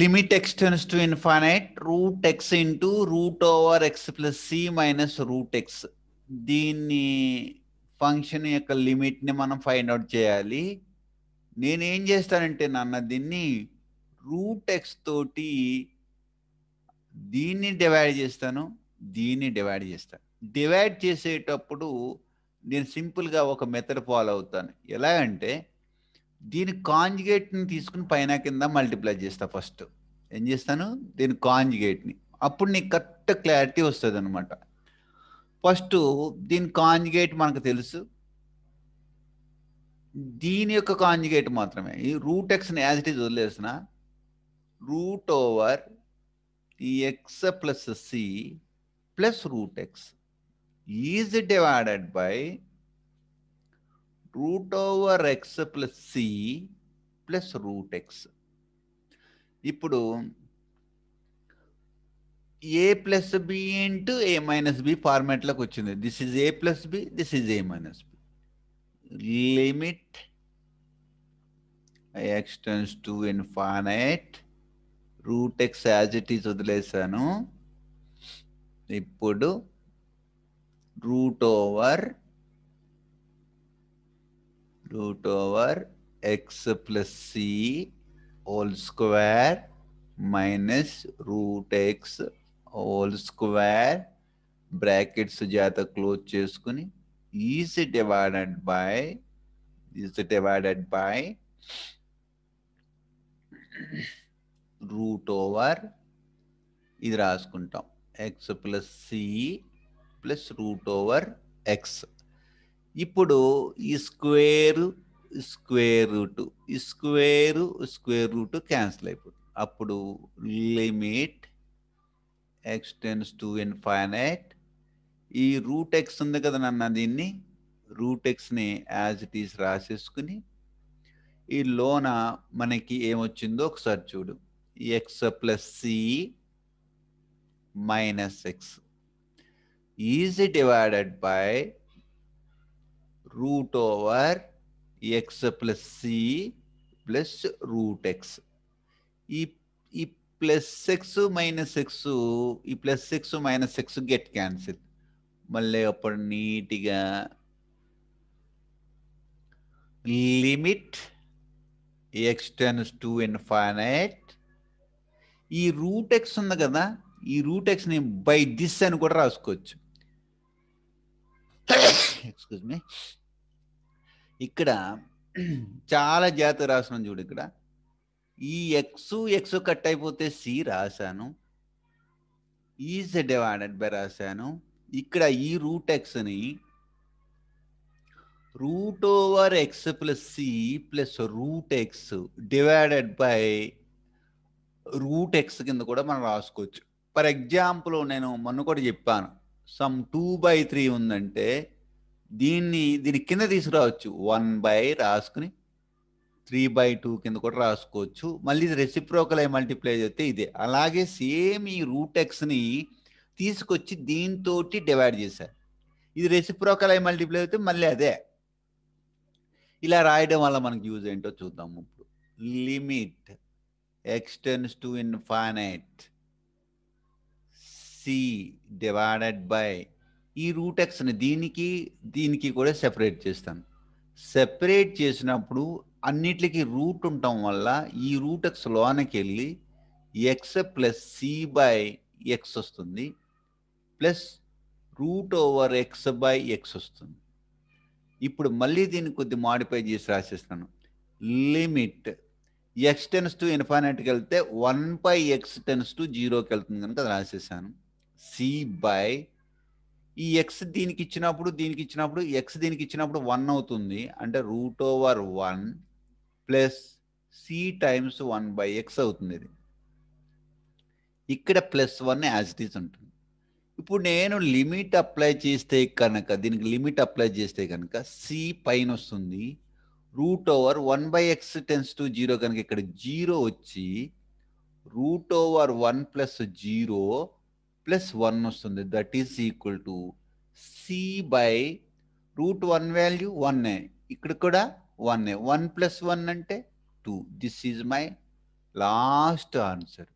limit x tends to infinite root x into root over x plus c minus root x దీన్ని function యొక్క లిమిట్ని మనం find out చేయాలి నేనేం చేస్తానంటే నాన్న దీన్ని రూట్ ఎక్స్ తోటి దీన్ని డివైడ్ చేస్తాను దీన్ని డివైడ్ చేస్తాను డివైడ్ చేసేటప్పుడు నేను సింపుల్గా ఒక మెథడ్ ఫాలో అవుతాను ఎలా అంటే దీని కాంజిగేట్ని తీసుకుని పైన కింద మల్టిప్లై చేస్తా ఫస్ట్ ఏం చేస్తాను దీని కాంజిగేట్ని అప్పుడు నీకు కరెక్ట్ క్లారిటీ వస్తుంది అనమాట ఫస్ట్ దీని కాంజిగేట్ మనకు తెలుసు దీని యొక్క కాంజిగేట్ మాత్రమే ఈ రూట్ ఎక్స్ని యాజ్ ఇట్ ఈజ్ వదిలేసిన రూట్ ఓవర్ ఈ x plus c plus root x is divided by root over x plus c plus root x ఇప్పుడు A plus B into A minus B ఫార్మాట్లోకి వచ్చింది this is A plus B this is A minus B limit x tends to infinite root x as it is వదిలేసాను ఇప్పుడు root over root over x plus c whole square minus root x whole square brackets jata close cheskuni is divided by is divided by root over ఇది రాసుకుంటాం x plus c plus root over x ఇప్పుడు ఈ square square root ఈ square square root cancel అయిపోతుంది అప్పుడు limit x tends to infinite ఈ root x ఉంది కదా నన్న దీన్ని రూట్ ఎక్స్ని యాజ్ ఇట్ ఈస్ రాసేసుకుని ఈ లోన మనకి ఏమొచ్చిందో ఒకసారి చూడు x plus c minus x is divided by root over x plus c plus root x ఈ ఈ ప్లస్ ఎక్స్ మైనస్ ఎక్స్ ఈ plus x minus x get cancel మళ్ళీ అప్పుడు నీట్గా లిమిట్ ఎక్స్టెన్స్ టు ఇన్ఫైనైట్ ఈ రూట్ ఎక్స్ ఉంది కదా ఈ రూట్ ఎక్స్ని బై దిస్ అని కూడా రాసుకోవచ్చు ఎక్స్క్యూజ్ మీ ఇక్కడ చాలా జాతి రాసును చూడు ఇక్కడ ఈ ఎక్స్ ఎక్స్ కట్ అయిపోతే సి రాశాను ఈ జెడ్ వాడెడ్ బై రాశాను ఇక్కడ ఈ రూట్ ఎక్స్ని root over x plus c plus root x divided by root x కింద కూడా మనం రాసుకోవచ్చు ఫర్ ఎగ్జాంపుల్ నేను మొన్న కూడా చెప్పాను సమ్ టూ బై త్రీ ఉందంటే దీన్ని దీని కింద తీసుకురావచ్చు వన్ బై రాసుకుని త్రీ బై టూ కింద కూడా రాసుకోవచ్చు మళ్ళీ ఇది రెసిప్రోకల్ అయి మల్టిప్లై చేస్తే ఇదే అలాగే సేమ్ ఈ రూట్ ఎక్స్ని తీసుకొచ్చి దీంతో డివైడ్ చేశారు ఇది రెసిప్రోకల్ అయి మల్టిప్లై అయితే మళ్ళీ అదే ఇలా రాయడం వల్ల మనకి యూజ్ ఏంటో చూద్దాం ఇప్పుడు limit x tends to infinite c divided by ఈ రూట్ దీనికి దీనికి కూడా సెపరేట్ చేస్తాను సెపరేట్ చేసినప్పుడు అన్నిటికి రూట్ ఉండటం వల్ల ఈ రూట్ ఎక్స్ లోనికి వెళ్ళి x plus c by x వస్తుంది plus root over x by x వస్తుంది ఇప్పుడు మళ్ళీ దీన్ని కొద్ది మాడిఫై చేసి రాసేస్తాను లిమిట్ ఎక్స్ టెన్స్ టు ఇన్ఫైనైట్కి వెళ్తే one by x tends to జీరోకి వెళ్తుంది కనుక రాసేసాను సి బై ఈ ఎక్స్ దీనికి ఇచ్చినప్పుడు దీనికి ఇచ్చినప్పుడు ఎక్స్ దీనికి ఇచ్చినప్పుడు వన్ అవుతుంది అంటే root over one plus c times one by x అవుతుంది ఇది ఇక్కడ plus one as it is ఉంటుంది ఇప్పుడు నేను లిమిట్ అప్లై చేస్తే కనుక దీనికి లిమిట్ అప్లై చేస్తే కనుక సి పైన వస్తుంది root over one by x tends to zero కనుక ఇక్కడ జీరో వచ్చి root over one plus zero plus one వస్తుంది that is equal to c by root one value one ఏ ఇక్కడ కూడా వన్ ఏ వన్ ప్లస్ వన్ అంటే two this is my last answer